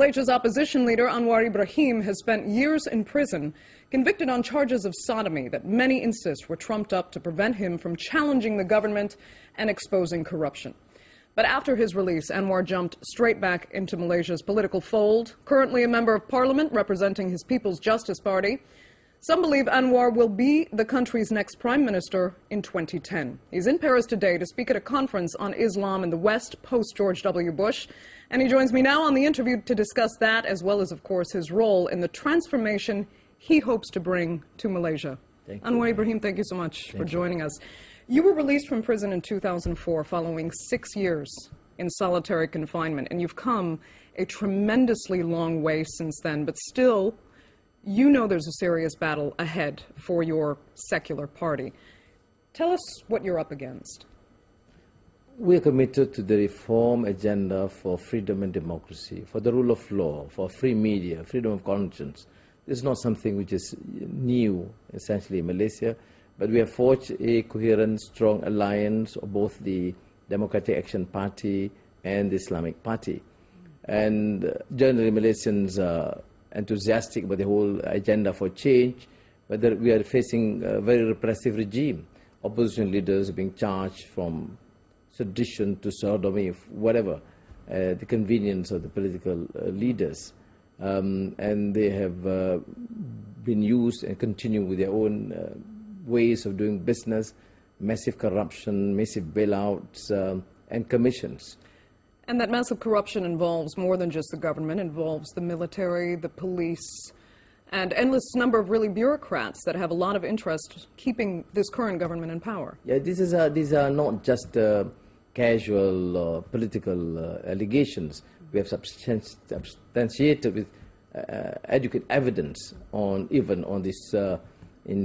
Malaysia's opposition leader Anwar Ibrahim has spent years in prison, convicted on charges of sodomy that many insist were trumped up to prevent him from challenging the government and exposing corruption. But after his release, Anwar jumped straight back into Malaysia's political fold, currently a member of parliament representing his People's Justice Party. Some believe Anwar will be the country's next prime minister in 2010. He's in Paris today to speak at a conference on Islam in the West post George W. Bush. And he joins me now on the interview to discuss that, as well as, of course, his role in the transformation he hopes to bring to Malaysia. Thank Anwar you. Ibrahim, thank you so much thank for joining you. us. You were released from prison in 2004 following six years in solitary confinement, and you've come a tremendously long way since then, but still you know there's a serious battle ahead for your secular party. Tell us what you're up against. We are committed to the reform agenda for freedom and democracy, for the rule of law, for free media, freedom of conscience. This is not something which is new, essentially, in Malaysia, but we have forged a coherent, strong alliance of both the Democratic Action Party and the Islamic Party. And generally, Malaysians are enthusiastic about the whole agenda for change, but we are facing a very repressive regime. Opposition leaders being charged from sedition to sodomy, whatever, uh, the convenience of the political uh, leaders. Um, and they have uh, been used and continue with their own uh, ways of doing business, massive corruption, massive bailouts, um, and commissions. And that massive corruption involves more than just the government, involves the military, the police, and endless number of really bureaucrats that have a lot of interest keeping this current government in power. Yeah, this is, uh, these are not just uh, casual uh, political uh, allegations. We have substanti substantiated with uh, adequate evidence on even on this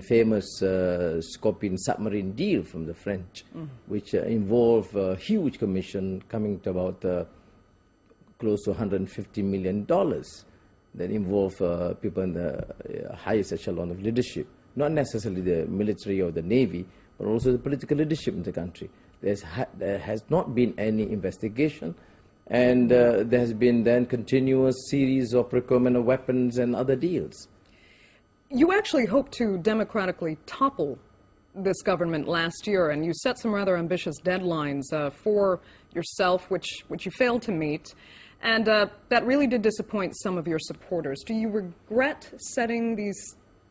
famous uh, Scorpion submarine deal from the French, mm. which uh, involved a huge commission coming to about uh, close to 150 million dollars that involved uh, people in the uh, highest echelon of leadership, not necessarily the military or the navy, but also the political leadership in the country. Ha there has not been any investigation, and uh, there has been then continuous series of procurement of weapons and other deals. You actually hoped to democratically topple this government last year, and you set some rather ambitious deadlines uh, for yourself, which, which you failed to meet. And uh, that really did disappoint some of your supporters. Do you regret setting these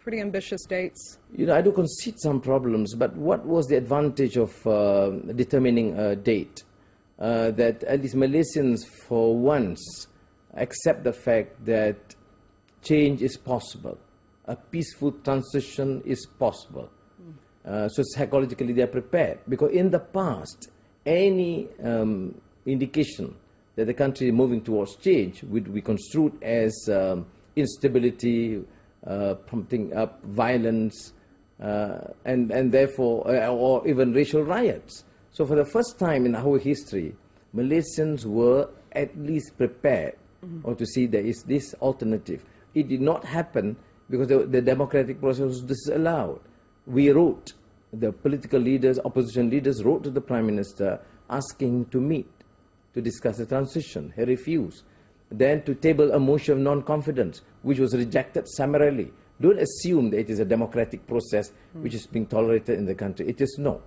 pretty ambitious dates? You know, I do concede some problems, but what was the advantage of uh, determining a date? Uh, that at least Malaysians, for once, accept the fact that change is possible a peaceful transition is possible. Hmm. Uh, so psychologically they are prepared because in the past any um, indication that the country is moving towards change would be construed as um, instability, uh, prompting up violence, uh, and and therefore uh, or even racial riots. So for the first time in our history, Malaysians were at least prepared mm -hmm. or to see there is this alternative. It did not happen because the, the democratic process was disallowed. We wrote, the political leaders, opposition leaders wrote to the Prime Minister asking to meet to discuss the transition. He refused. Then to table a motion of non-confidence, which was rejected summarily. Don't assume that it is a democratic process which is being tolerated in the country. It is not.